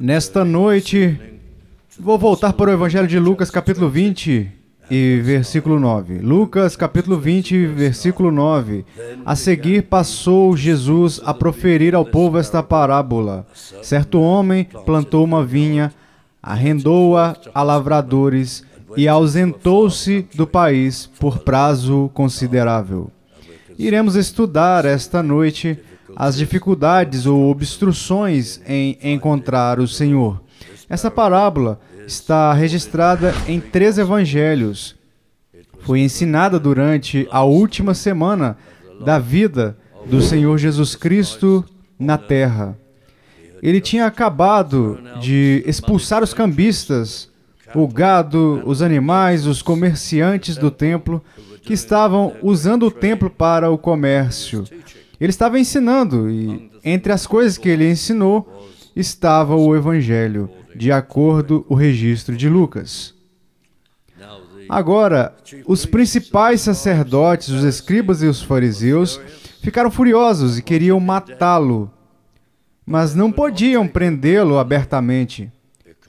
Nesta noite, vou voltar para o Evangelho de Lucas, capítulo 20 e versículo 9. Lucas, capítulo 20, versículo 9. A seguir, passou Jesus a proferir ao povo esta parábola. Certo homem plantou uma vinha, arrendou-a a lavradores e ausentou-se do país por prazo considerável. Iremos estudar esta noite as dificuldades ou obstruções em encontrar o Senhor. Essa parábola está registrada em três evangelhos. Foi ensinada durante a última semana da vida do Senhor Jesus Cristo na terra. Ele tinha acabado de expulsar os cambistas, o gado, os animais, os comerciantes do templo que estavam usando o templo para o comércio. Ele estava ensinando, e entre as coisas que ele ensinou estava o Evangelho, de acordo o registro de Lucas. Agora, os principais sacerdotes, os escribas e os fariseus, ficaram furiosos e queriam matá-lo, mas não podiam prendê-lo abertamente,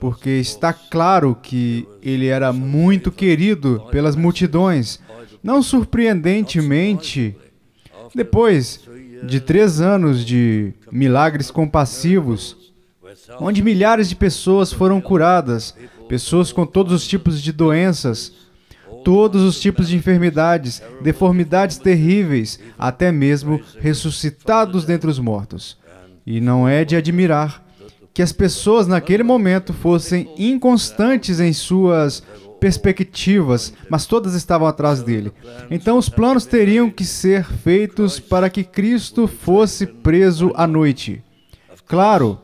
porque está claro que ele era muito querido pelas multidões. Não surpreendentemente, depois de três anos de milagres compassivos, onde milhares de pessoas foram curadas, pessoas com todos os tipos de doenças, todos os tipos de enfermidades, deformidades terríveis, até mesmo ressuscitados dentre os mortos. E não é de admirar que as pessoas naquele momento fossem inconstantes em suas perspectivas, mas todas estavam atrás dele. Então os planos teriam que ser feitos para que Cristo fosse preso à noite. Claro,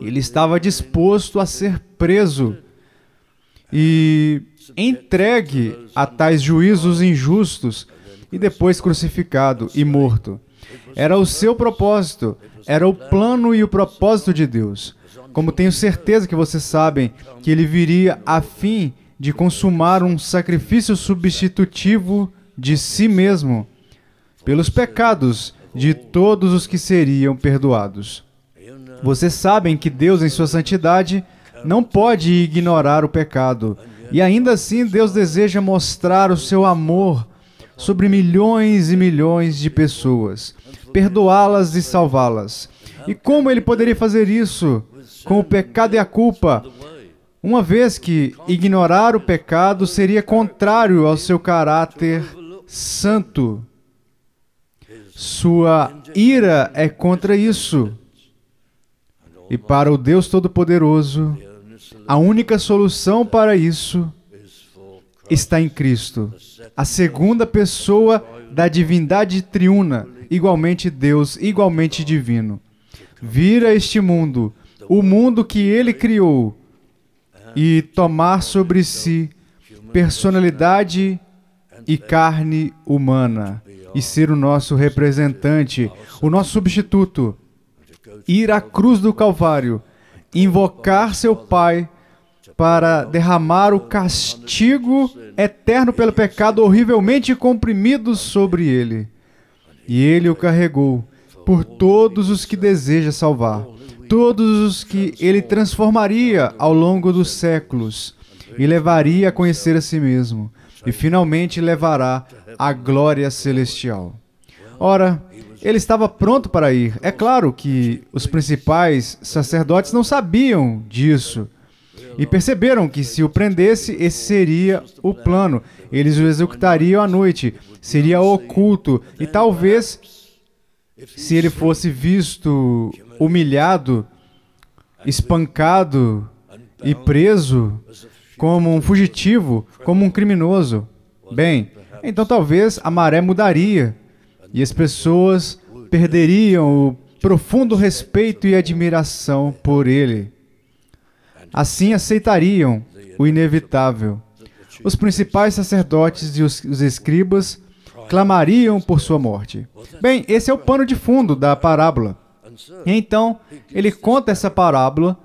ele estava disposto a ser preso e entregue a tais juízos injustos e depois crucificado e morto. Era o seu propósito, era o plano e o propósito de Deus. Como tenho certeza que vocês sabem que ele viria a fim de consumar um sacrifício substitutivo de si mesmo pelos pecados de todos os que seriam perdoados. Vocês sabem que Deus, em sua santidade, não pode ignorar o pecado, e ainda assim Deus deseja mostrar o seu amor sobre milhões e milhões de pessoas, perdoá-las e salvá-las. E como ele poderia fazer isso com o pecado e a culpa, uma vez que ignorar o pecado seria contrário ao seu caráter santo. Sua ira é contra isso. E para o Deus Todo-Poderoso, a única solução para isso está em Cristo, a segunda pessoa da divindade triuna, igualmente Deus, igualmente divino. Vira este mundo, o mundo que ele criou, e tomar sobre si personalidade e carne humana e ser o nosso representante, o nosso substituto, ir à cruz do Calvário, invocar seu Pai para derramar o castigo eterno pelo pecado horrivelmente comprimido sobre ele. E ele o carregou por todos os que deseja salvar todos os que ele transformaria ao longo dos séculos e levaria a conhecer a si mesmo, e finalmente levará à glória celestial. Ora, ele estava pronto para ir. É claro que os principais sacerdotes não sabiam disso. E perceberam que se o prendesse, esse seria o plano. Eles o executariam à noite, seria oculto, e talvez, se ele fosse visto humilhado, espancado e preso como um fugitivo, como um criminoso. Bem, então talvez a maré mudaria e as pessoas perderiam o profundo respeito e admiração por ele. Assim aceitariam o inevitável. Os principais sacerdotes e os, os escribas clamariam por sua morte. Bem, esse é o pano de fundo da parábola. Então, ele conta essa parábola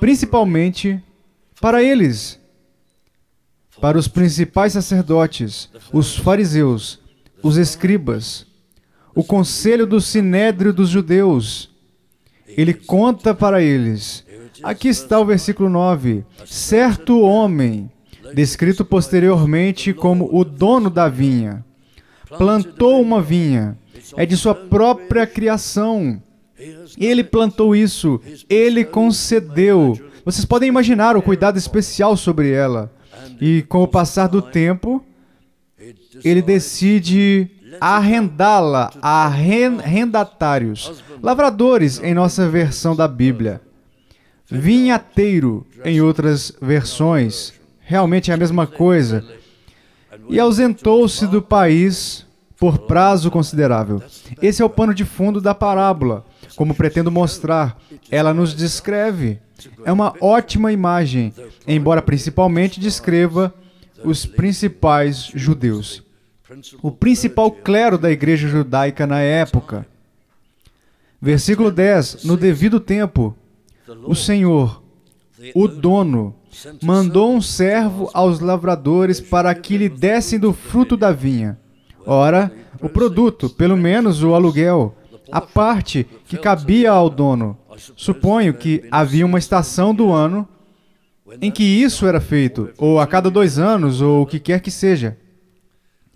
principalmente para eles, para os principais sacerdotes, os fariseus, os escribas, o conselho do sinédrio dos judeus. Ele conta para eles. Aqui está o versículo 9. Certo homem, descrito posteriormente como o dono da vinha, plantou uma vinha. É de sua própria criação ele plantou isso, ele concedeu. Vocês podem imaginar o cuidado especial sobre ela. E com o passar do tempo, ele decide arrendá-la a arrendatários, lavradores em nossa versão da Bíblia, vinhateiro em outras versões, realmente é a mesma coisa, e ausentou-se do país por prazo considerável. Esse é o pano de fundo da parábola. Como pretendo mostrar, ela nos descreve. É uma ótima imagem, embora principalmente descreva os principais judeus, o principal clero da igreja judaica na época. Versículo 10: No devido tempo, o Senhor, o dono, mandou um servo aos lavradores para que lhe dessem do fruto da vinha. Ora, o produto, pelo menos o aluguel, a parte que cabia ao dono. Suponho que havia uma estação do ano em que isso era feito, ou a cada dois anos, ou o que quer que seja.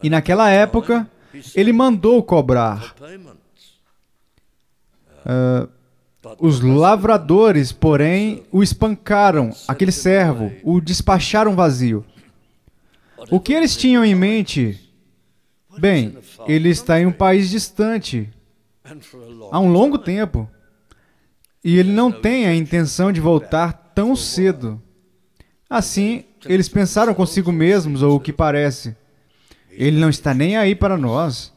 E naquela época, ele mandou cobrar. Uh, os lavradores, porém, o espancaram, aquele servo, o despacharam vazio. O que eles tinham em mente? Bem, ele está em um país distante, há um longo tempo. E ele não tem a intenção de voltar tão cedo. Assim, eles pensaram consigo mesmos, ou o que parece. Ele não está nem aí para nós.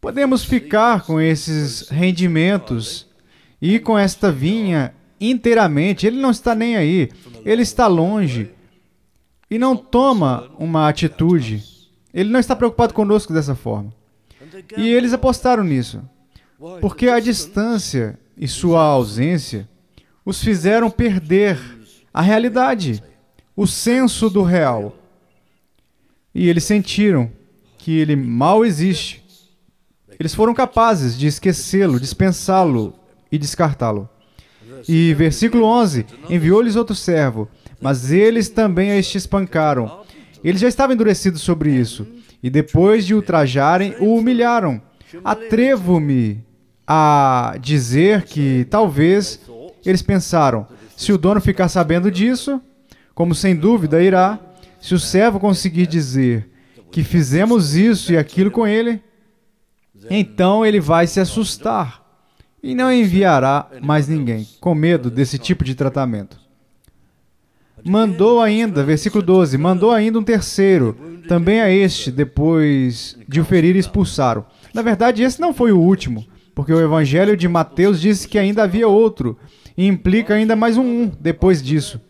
Podemos ficar com esses rendimentos e com esta vinha inteiramente. Ele não está nem aí. Ele está longe e não toma uma atitude. Ele não está preocupado conosco dessa forma. E eles apostaram nisso, porque a distância e sua ausência os fizeram perder a realidade, o senso do real. E eles sentiram que ele mal existe. Eles foram capazes de esquecê-lo, dispensá-lo e descartá-lo. E versículo 11: Enviou-lhes outro servo, mas eles também a este espancaram. Ele já estava endurecido sobre isso e depois de ultrajarem, o humilharam. Atrevo-me a dizer que talvez eles pensaram: se o dono ficar sabendo disso, como sem dúvida irá, se o servo conseguir dizer que fizemos isso e aquilo com ele, então ele vai se assustar e não enviará mais ninguém, com medo desse tipo de tratamento. Mandou ainda, versículo 12, mandou ainda um terceiro, também a este, depois de o ferir, expulsaram. Na verdade, esse não foi o último, porque o evangelho de Mateus disse que ainda havia outro, e implica ainda mais um, um depois disso.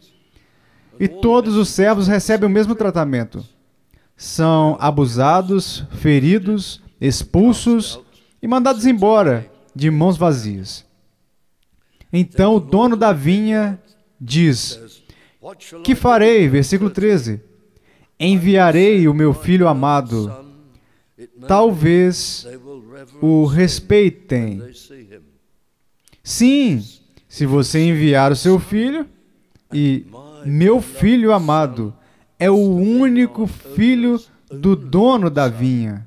E todos os servos recebem o mesmo tratamento. São abusados, feridos, expulsos e mandados embora de mãos vazias. Então o dono da vinha diz: que farei? Versículo 13. Enviarei o meu filho amado. Talvez o respeitem. Sim, se você enviar o seu filho, e meu filho amado é o único filho do dono da vinha.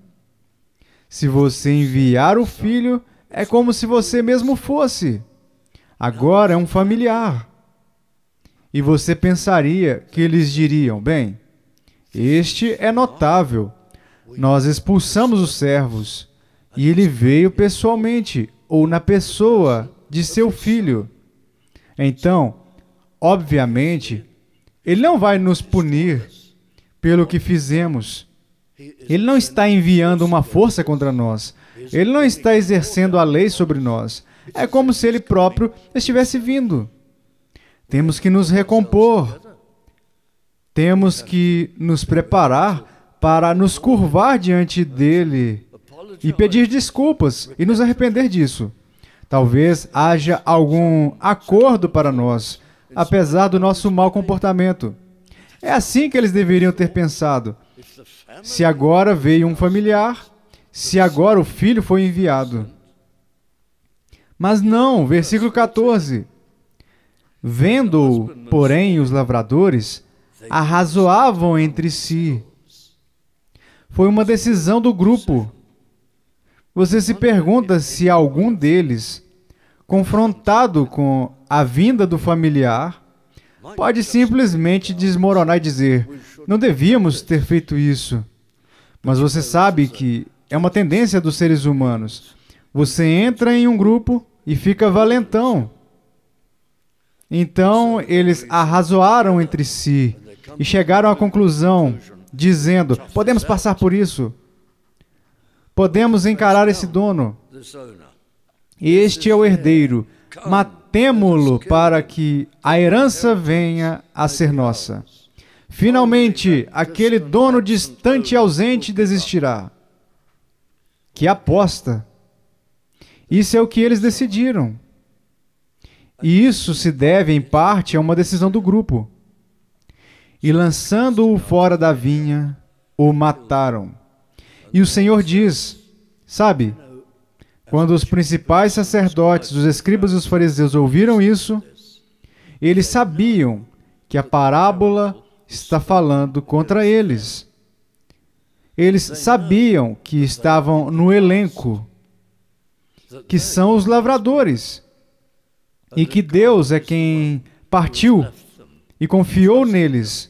Se você enviar o filho, é como se você mesmo fosse. Agora é um familiar. E você pensaria que eles diriam: bem, este é notável. Nós expulsamos os servos e ele veio pessoalmente ou na pessoa de seu filho. Então, obviamente, ele não vai nos punir pelo que fizemos. Ele não está enviando uma força contra nós. Ele não está exercendo a lei sobre nós. É como se ele próprio estivesse vindo. Temos que nos recompor. Temos que nos preparar para nos curvar diante dele e pedir desculpas e nos arrepender disso. Talvez haja algum acordo para nós, apesar do nosso mau comportamento. É assim que eles deveriam ter pensado. Se agora veio um familiar, se agora o filho foi enviado. Mas não, versículo 14. Vendo, porém, os lavradores, arrazoavam entre si. Foi uma decisão do grupo. Você se pergunta se algum deles, confrontado com a vinda do familiar, pode simplesmente desmoronar e dizer: não devíamos ter feito isso. Mas você sabe que é uma tendência dos seres humanos. Você entra em um grupo e fica valentão então eles arrazoaram entre si e chegaram à conclusão, dizendo: podemos passar por isso, podemos encarar esse dono, este é o herdeiro, matemo-lo para que a herança venha a ser nossa. Finalmente, aquele dono distante e ausente desistirá. Que aposta! Isso é o que eles decidiram. E isso se deve, em parte, a uma decisão do grupo. E lançando-o fora da vinha, o mataram. E o Senhor diz: Sabe, quando os principais sacerdotes, os escribas e os fariseus ouviram isso, eles sabiam que a parábola está falando contra eles. Eles sabiam que estavam no elenco, que são os lavradores e que Deus é quem partiu e confiou neles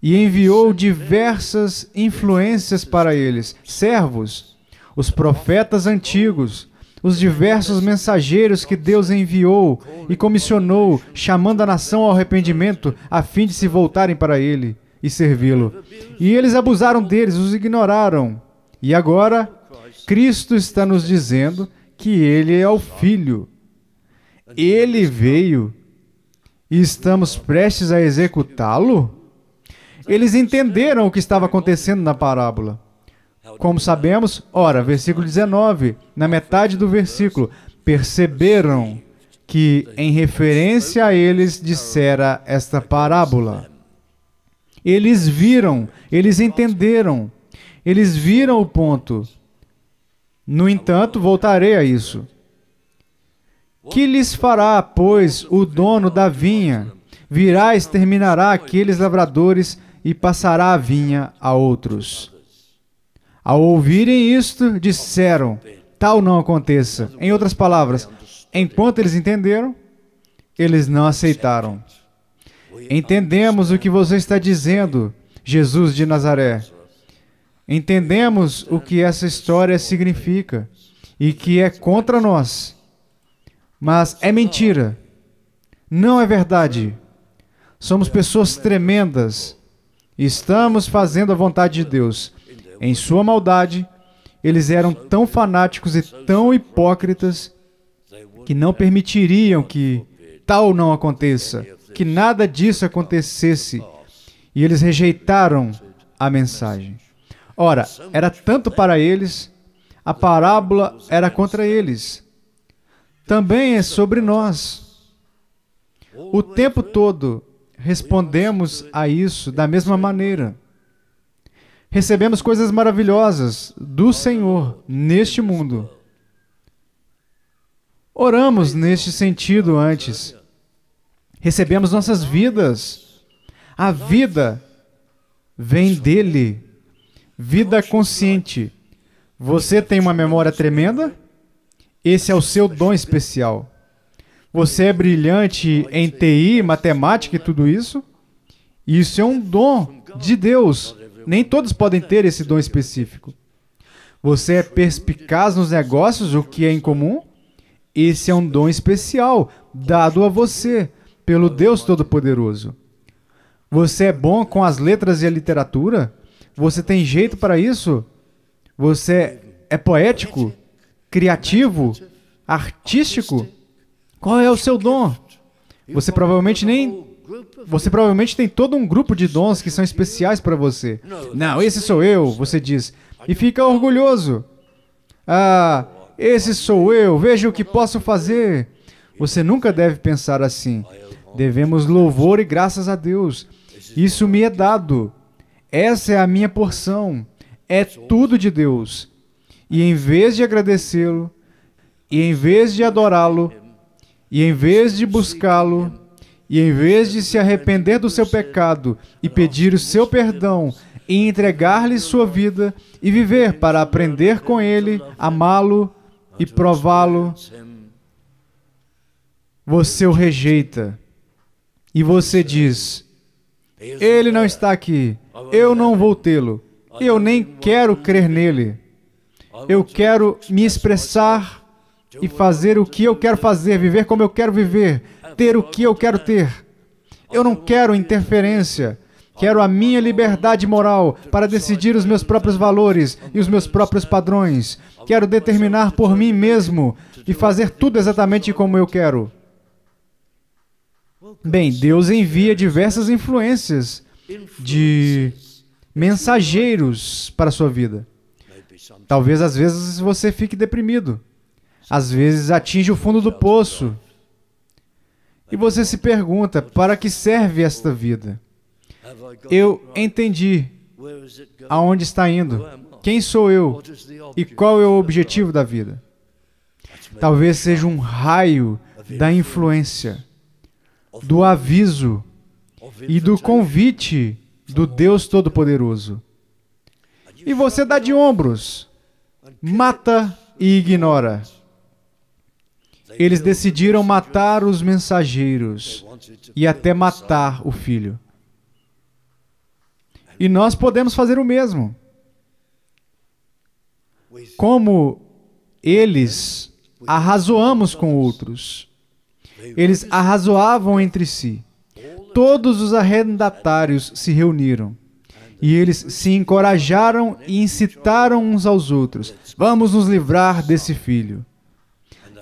e enviou diversas influências para eles, servos, os profetas antigos, os diversos mensageiros que Deus enviou e comissionou, chamando a nação ao arrependimento, a fim de se voltarem para Ele e servi-lo. E eles abusaram deles, os ignoraram. E agora, Cristo está nos dizendo que Ele é o Filho ele veio e estamos prestes a executá-lo? Eles entenderam o que estava acontecendo na parábola. Como sabemos, ora, versículo 19, na metade do versículo, perceberam que em referência a eles dissera esta parábola. Eles viram, eles entenderam, eles viram o ponto. No entanto, voltarei a isso. Que lhes fará, pois, o dono da vinha? Virá e exterminará aqueles lavradores e passará a vinha a outros. Ao ouvirem isto, disseram: Tal não aconteça. Em outras palavras, enquanto eles entenderam, eles não aceitaram. Entendemos o que você está dizendo, Jesus de Nazaré. Entendemos o que essa história significa e que é contra nós. Mas é mentira. Não é verdade. Somos pessoas tremendas. Estamos fazendo a vontade de Deus. Em sua maldade, eles eram tão fanáticos e tão hipócritas que não permitiriam que tal não aconteça, que nada disso acontecesse. E eles rejeitaram a mensagem. Ora, era tanto para eles, a parábola era contra eles também é sobre nós. O tempo todo respondemos a isso da mesma maneira. Recebemos coisas maravilhosas do Senhor neste mundo. Oramos neste sentido antes. Recebemos nossas vidas. A vida vem dele. Vida consciente. Você tem uma memória tremenda? Esse é o seu dom especial. Você é brilhante em TI, matemática e tudo isso. Isso é um dom de Deus. Nem todos podem ter esse dom específico. Você é perspicaz nos negócios, o que é incomum? Esse é um dom especial dado a você pelo Deus Todo-Poderoso. Você é bom com as letras e a literatura? Você tem jeito para isso? Você é poético? criativo, artístico? Qual é o seu dom? Você provavelmente nem você provavelmente tem todo um grupo de dons que são especiais para você. Não, esse sou eu, você diz. E fica orgulhoso. Ah, esse sou eu, veja o que posso fazer. Você nunca deve pensar assim. Devemos louvor e graças a Deus. Isso me é dado. Essa é a minha porção. É tudo de Deus e em vez de agradecê-lo, e em vez de adorá-lo, e em vez de buscá-lo, e em vez de se arrepender do seu pecado e pedir o seu perdão e entregar-lhe sua vida e viver para aprender com ele, amá-lo e prová-lo, você o rejeita e você diz: Ele não está aqui, eu não vou tê-lo, eu nem quero crer nele. Eu quero me expressar e fazer o que eu quero fazer, viver como eu quero viver, ter o que eu quero ter. Eu não quero interferência. Quero a minha liberdade moral para decidir os meus próprios valores e os meus próprios padrões. Quero determinar por mim mesmo e fazer tudo exatamente como eu quero. Bem, Deus envia diversas influências de mensageiros para a sua vida. Talvez às vezes você fique deprimido. Às vezes atinge o fundo do poço. E você se pergunta: para que serve esta vida? Eu entendi aonde está indo, quem sou eu e qual é o objetivo da vida. Talvez seja um raio da influência, do aviso e do convite do Deus Todo-Poderoso e você dá de ombros, mata e ignora. Eles decidiram matar os mensageiros e até matar o filho. E nós podemos fazer o mesmo. Como eles arrazoamos com outros. Eles arrazoavam entre si. Todos os arrendatários se reuniram. E eles se encorajaram e incitaram uns aos outros: Vamos nos livrar desse filho.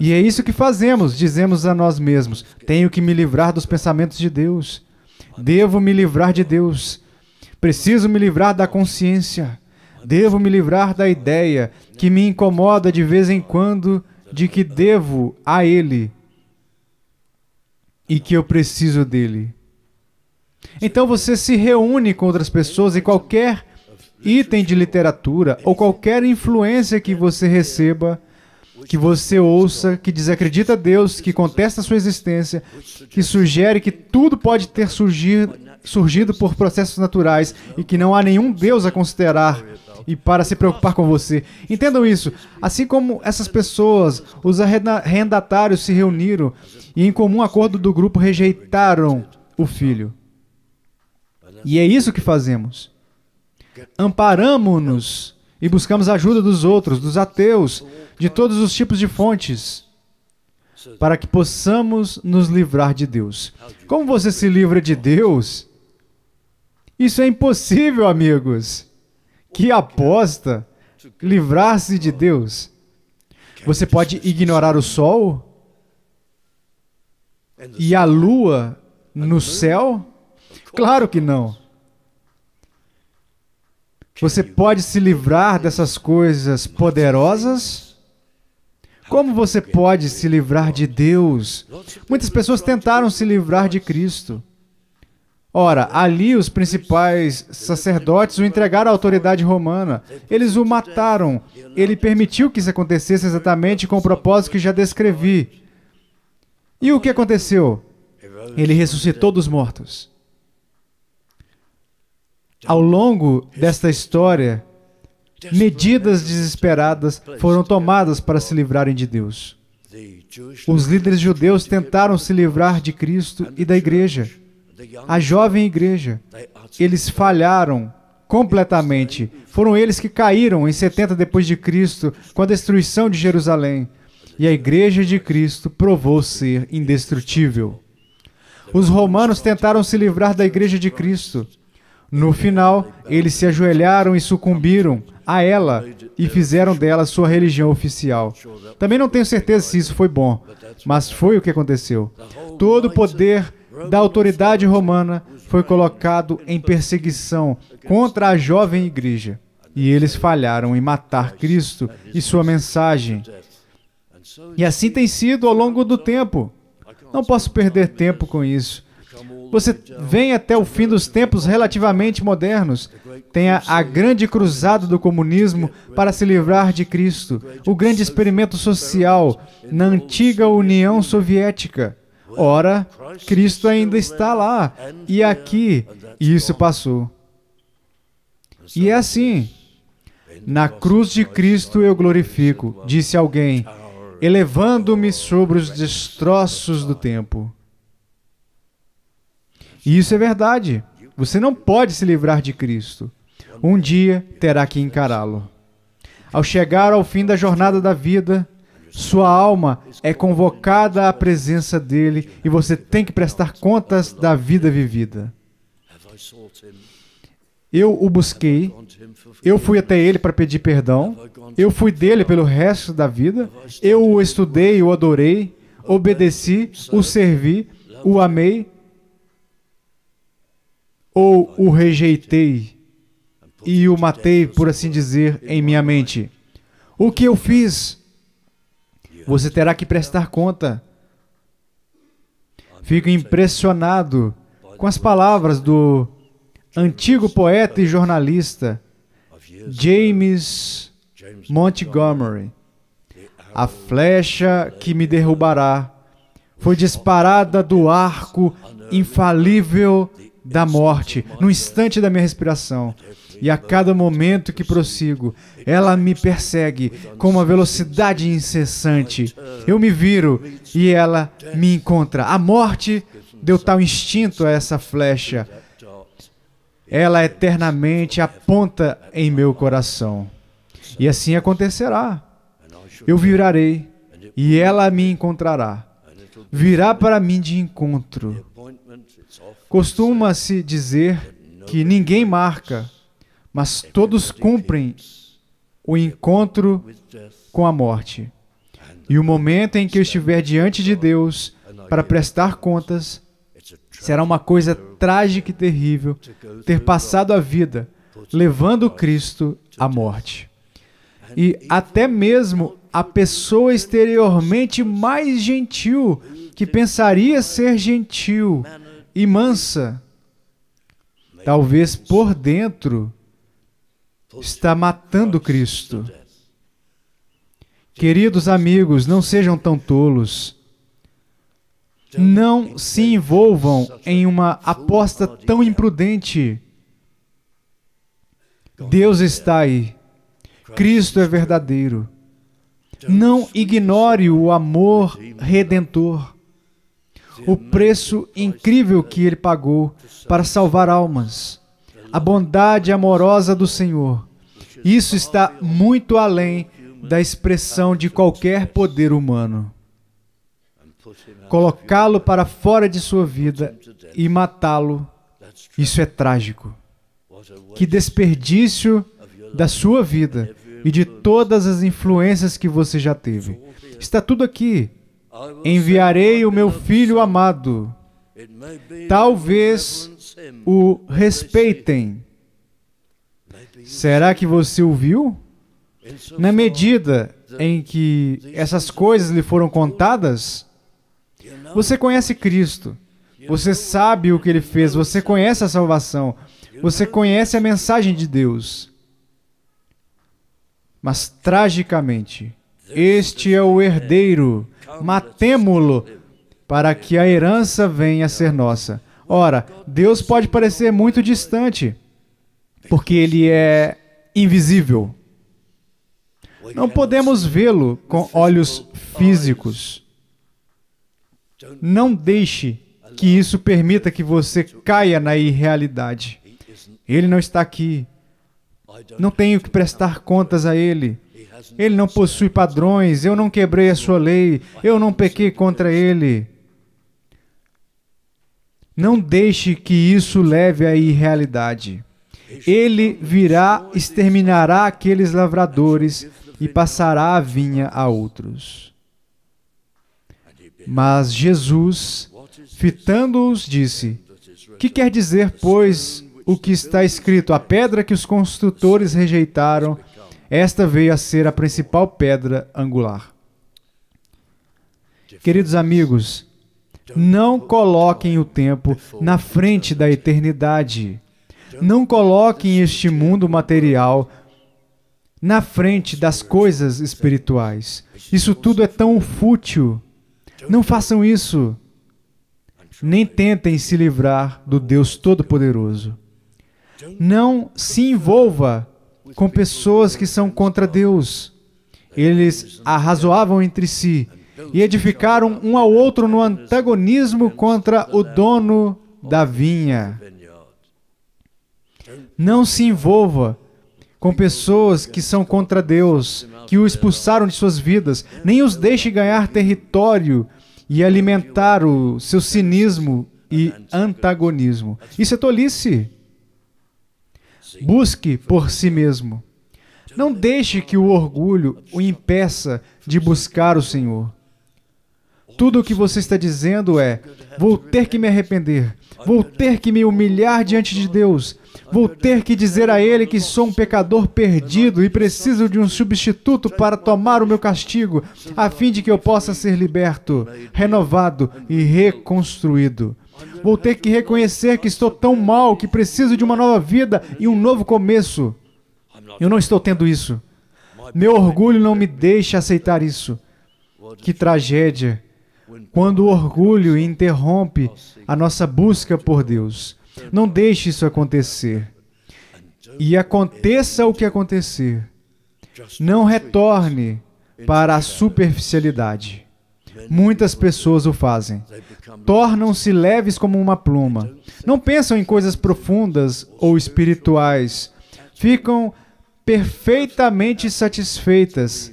E é isso que fazemos, dizemos a nós mesmos: Tenho que me livrar dos pensamentos de Deus. Devo me livrar de Deus. Preciso me livrar da consciência. Devo me livrar da ideia que me incomoda de vez em quando de que devo a Ele e que eu preciso dele. Então você se reúne com outras pessoas e qualquer item de literatura ou qualquer influência que você receba, que você ouça, que desacredita Deus, que contesta a sua existência, que sugere que tudo pode ter surgido, surgido por processos naturais e que não há nenhum Deus a considerar e para se preocupar com você. Entendam isso. Assim como essas pessoas, os arrendatários se reuniram e, em comum acordo do grupo, rejeitaram o filho. Né? E é isso que fazemos. Amparamos-nos e buscamos a ajuda dos outros, dos ateus, de todos os tipos de fontes, para que possamos nos livrar de Deus. Como você se livra de Deus? Isso é impossível, amigos. Que aposta! Livrar-se de Deus. Você pode ignorar o sol é e a lua no céu? Claro que não. Você pode se livrar dessas coisas é poderosas? Como você pode se livrar de Deus? Muitas pessoas tentaram se livrar de Cristo. Ora, ali os principais sacerdotes o entregaram à autoridade romana. Eles o mataram. Ele permitiu que isso acontecesse exatamente com o propósito que já descrevi. E o que aconteceu? Ele ressuscitou dos mortos. Ao longo desta história, medidas desesperadas foram tomadas para se livrarem de Deus. Os líderes judeus tentaram se livrar de Cristo e da igreja, a jovem igreja. Eles falharam completamente. Foram eles que caíram em 70 depois de Cristo com a destruição de Jerusalém, e a igreja de Cristo provou ser indestrutível. Os romanos tentaram se livrar da igreja de Cristo. No final, eles se ajoelharam e sucumbiram a ela e fizeram dela sua religião oficial. Também não tenho certeza se isso foi bom, mas foi o que aconteceu. Todo o poder da autoridade romana foi colocado em perseguição contra a jovem igreja. E eles falharam em matar Cristo e sua mensagem. E assim tem sido ao longo do tempo. Não posso perder tempo com isso. Você vem até o fim dos tempos relativamente modernos. Tenha a grande cruzada do comunismo para se livrar de Cristo, o grande experimento social na antiga União Soviética. Ora, Cristo ainda está lá e aqui, e isso passou. E é assim. Na cruz de Cristo eu glorifico, disse alguém, elevando-me sobre os destroços do tempo. E isso é verdade. Você não pode se livrar de Cristo. Um dia terá que encará-lo. Ao chegar ao fim da jornada da vida, sua alma é convocada à presença dele e você tem que prestar contas da vida vivida. Eu o busquei, eu fui até ele para pedir perdão, eu fui dele pelo resto da vida, eu o estudei, o adorei, obedeci, o servi, o amei, ou o rejeitei e o matei, por assim dizer, em minha mente. O que eu fiz? Você terá que prestar conta. Fico impressionado com as palavras do antigo poeta e jornalista James Montgomery. A flecha que me derrubará foi disparada do arco infalível da morte, no instante da minha respiração. E a cada momento que prossigo, ela me persegue com uma velocidade incessante. Eu me viro e ela me encontra. A morte deu tal instinto a essa flecha. Ela eternamente aponta em meu coração. E assim acontecerá. Eu virarei e ela me encontrará. Virá para mim de encontro Costuma-se dizer que ninguém marca, mas todos cumprem o encontro com a morte. E o momento em que eu estiver diante de Deus para prestar contas será uma coisa trágica e terrível ter passado a vida levando Cristo à morte. E até mesmo a pessoa exteriormente mais gentil, que pensaria ser gentil, e mansa, talvez por dentro está matando Cristo. Queridos amigos, não sejam tão tolos. Não se envolvam em uma aposta tão imprudente. Deus está aí. Cristo é verdadeiro. Não ignore o amor redentor o preço incrível que ele pagou para salvar almas, a bondade amorosa do Senhor. Isso está muito além da expressão de qualquer poder humano. Colocá-lo para fora de sua vida e matá-lo, isso é trágico. Que desperdício da sua vida e de todas as influências que você já teve. Está tudo aqui Enviarei o meu filho amado. Talvez o respeitem. Será que você o viu? Na medida em que essas coisas lhe foram contadas, você conhece Cristo, você sabe o que ele fez, você conhece a salvação, você conhece a mensagem de Deus. Mas, tragicamente, este é o herdeiro matemo-lo, para que a herança venha a ser nossa. Ora, Deus pode parecer muito distante, porque ele é invisível. Não podemos vê-lo com olhos físicos. Não deixe que isso permita que você caia na irrealidade. Ele não está aqui. Não tenho que prestar contas a ele. Ele não possui padrões, eu não quebrei a sua lei, eu não pequei contra ele. Não deixe que isso leve à irrealidade. Ele virá, exterminará aqueles lavradores e passará a vinha a outros. Mas Jesus, fitando-os, disse: Que quer dizer, pois, o que está escrito? A pedra que os construtores rejeitaram esta veio a ser a principal pedra angular. Queridos amigos, não coloquem o tempo na frente da eternidade. Não coloquem este mundo material na frente das coisas espirituais. Isso tudo é tão fútil. Não façam isso. Nem tentem se livrar do Deus Todo-Poderoso. Não se envolva com pessoas que são contra Deus. Eles arrazoavam entre si e edificaram um ao outro no antagonismo contra o dono da vinha. Não se envolva com pessoas que são contra Deus, que o expulsaram de suas vidas, nem os deixe ganhar território e alimentar o seu cinismo e antagonismo. Isso é tolice. Busque por si mesmo. Não deixe que o orgulho o impeça de buscar o Senhor. Tudo o que você está dizendo é: vou ter que me arrepender, vou ter que me humilhar diante de Deus, vou ter que dizer a Ele que sou um pecador perdido e preciso de um substituto para tomar o meu castigo, a fim de que eu possa ser liberto, renovado e reconstruído. Vou ter que reconhecer que estou tão mal que preciso de uma nova vida e um novo começo. Eu não estou tendo isso. Meu orgulho não me deixa aceitar isso. Que tragédia! Quando o orgulho interrompe a nossa busca por Deus. Não deixe isso acontecer. E aconteça o que acontecer, não retorne para a superficialidade. Muitas pessoas o fazem. Tornam-se leves como uma pluma. Não pensam em coisas profundas ou espirituais. Ficam perfeitamente satisfeitas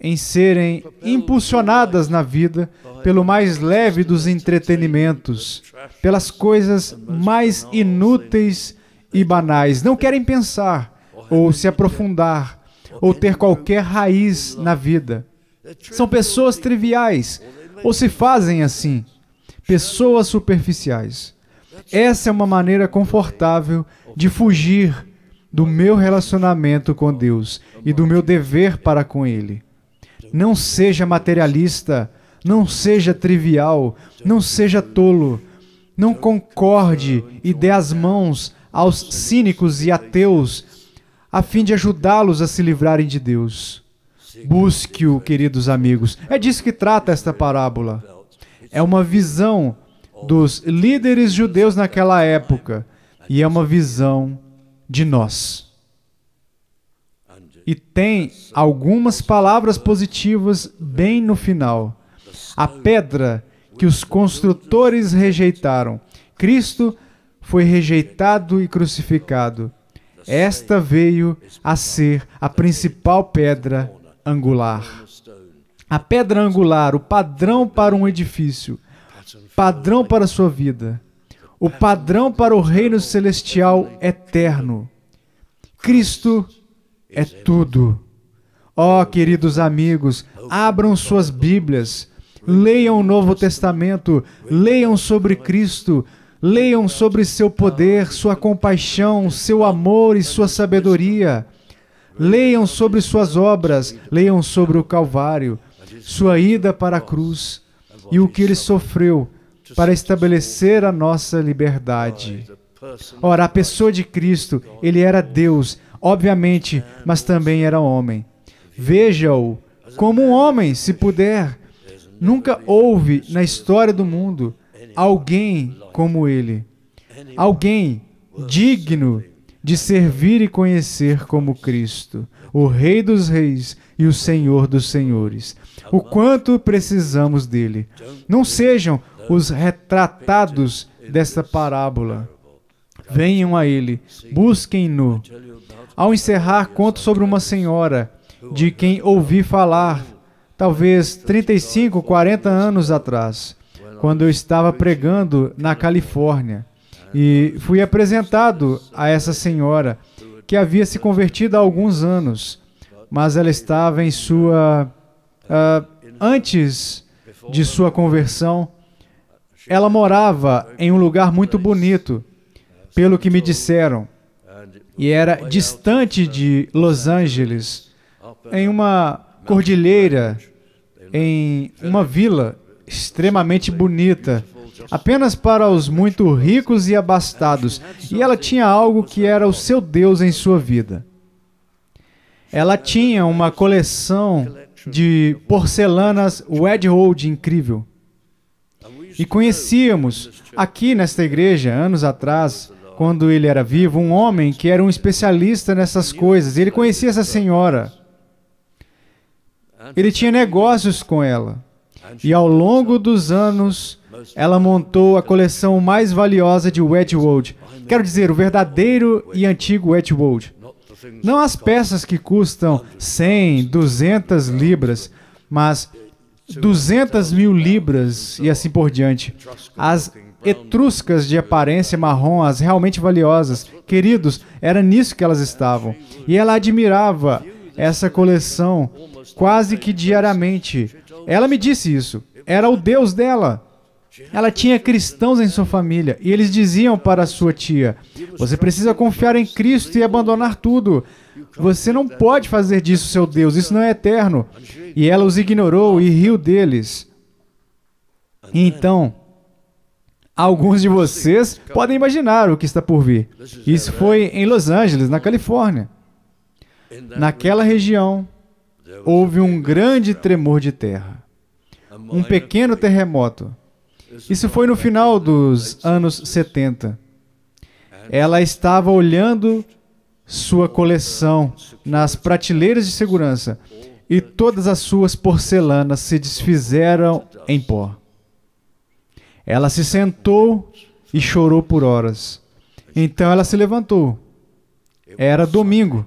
em serem impulsionadas na vida pelo mais leve dos entretenimentos, pelas coisas mais inúteis e banais. Não querem pensar ou se aprofundar ou ter qualquer raiz na vida são pessoas triviais, ou se fazem assim, pessoas superficiais. Essa é uma maneira confortável de fugir do meu relacionamento com Deus e do meu dever para com Ele. Não seja materialista, não seja trivial, não seja tolo, não concorde e dê as mãos aos cínicos e ateus, a fim de ajudá-los a se livrarem de Deus. Busque-o, queridos amigos. É disso que trata esta parábola. É uma visão dos líderes judeus naquela época e é uma visão de nós. E tem algumas palavras positivas bem no final. A pedra que os construtores rejeitaram. Cristo foi rejeitado e crucificado. Esta veio a ser a principal pedra angular. A pedra angular, o padrão para um edifício, padrão para a sua vida, o padrão para o reino celestial eterno. Cristo é tudo. Ó oh, queridos amigos, abram suas Bíblias, leiam o Novo Testamento, leiam sobre Cristo, leiam sobre seu poder, sua compaixão, seu amor e sua sabedoria. Leiam sobre suas obras, leiam sobre o Calvário, sua ida para a cruz e o que ele sofreu para estabelecer a nossa liberdade. Ora, a pessoa de Cristo, ele era Deus, obviamente, mas também era homem. Veja-o como um homem, se puder. Nunca houve na história do mundo alguém como ele, alguém digno de servir e conhecer como Cristo, o Rei dos Reis e o Senhor dos Senhores. O quanto precisamos dele. Não sejam os retratados desta parábola. Venham a ele, busquem-no. Ao encerrar, conto sobre uma senhora de quem ouvi falar, talvez 35, 40 anos atrás, quando eu estava pregando na Califórnia. E fui apresentado a essa senhora que havia se convertido há alguns anos, mas ela estava em sua. Uh, antes de sua conversão, ela morava em um lugar muito bonito, pelo que me disseram, e era distante de Los Angeles, em uma cordilheira, em uma vila extremamente bonita apenas para os muito ricos e abastados, e ela tinha algo que era o seu Deus em sua vida. Ela tinha uma coleção de porcelanas Wedgwood incrível. E conhecíamos aqui nesta igreja, anos atrás, quando ele era vivo, um homem que era um especialista nessas coisas. Ele conhecia essa senhora. Ele tinha negócios com ela. E ao longo dos anos, ela montou a coleção mais valiosa de Wedgwood, quero dizer, o verdadeiro e antigo Wedgwood. Não as peças que custam 100, 200 libras, mas 200 mil libras e assim por diante. As etruscas de aparência marrom, as realmente valiosas, queridos, era nisso que elas estavam. E ela admirava essa coleção quase que diariamente. Ela me disse isso. Era o Deus dela. Ela tinha cristãos em sua família e eles diziam para sua tia: Você precisa confiar em Cristo e abandonar tudo. Você não pode fazer disso seu Deus, isso não é eterno. E ela os ignorou e riu deles. E então, alguns de vocês podem imaginar o que está por vir. Isso foi em Los Angeles, na Califórnia. Naquela região, houve um grande tremor de terra, um pequeno terremoto. Isso foi no final dos anos 70. Ela estava olhando sua coleção nas prateleiras de segurança e todas as suas porcelanas se desfizeram em pó. Ela se sentou e chorou por horas. Então ela se levantou. Era domingo.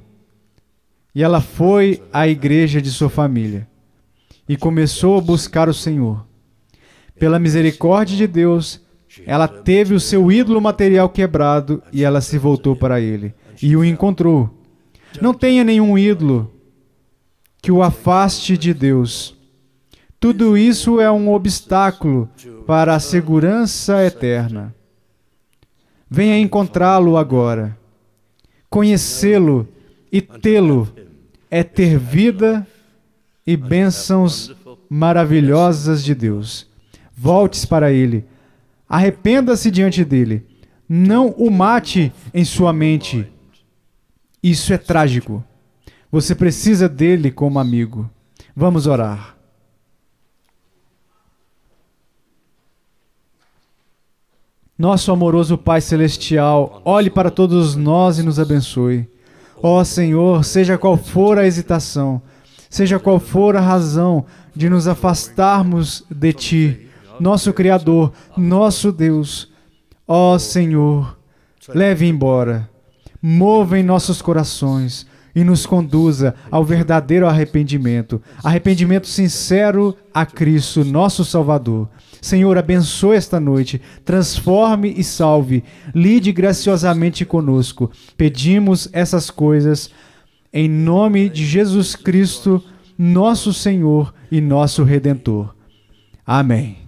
E ela foi à igreja de sua família e começou a buscar o Senhor. Pela misericórdia de Deus, ela teve o seu ídolo material quebrado e ela se voltou para ele e o encontrou. Não tenha nenhum ídolo que o afaste de Deus. Tudo isso é um obstáculo para a segurança eterna. Venha encontrá-lo agora. Conhecê-lo e tê-lo é ter vida e bênçãos maravilhosas de Deus. Volte-se para ele. Arrependa-se diante dele. Não o mate em sua mente. Isso é trágico. Você precisa dele como amigo. Vamos orar. Nosso amoroso Pai Celestial, olhe para todos nós e nos abençoe. Ó oh, Senhor, seja qual for a hesitação, seja qual for a razão de nos afastarmos de Ti, nosso Criador, nosso Deus. Ó oh, Senhor, leve embora, mova em nossos corações e nos conduza ao verdadeiro arrependimento, arrependimento sincero a Cristo, nosso Salvador. Senhor, abençoe esta noite, transforme e salve, lide graciosamente conosco. Pedimos essas coisas em nome de Jesus Cristo, nosso Senhor e nosso Redentor. Amém.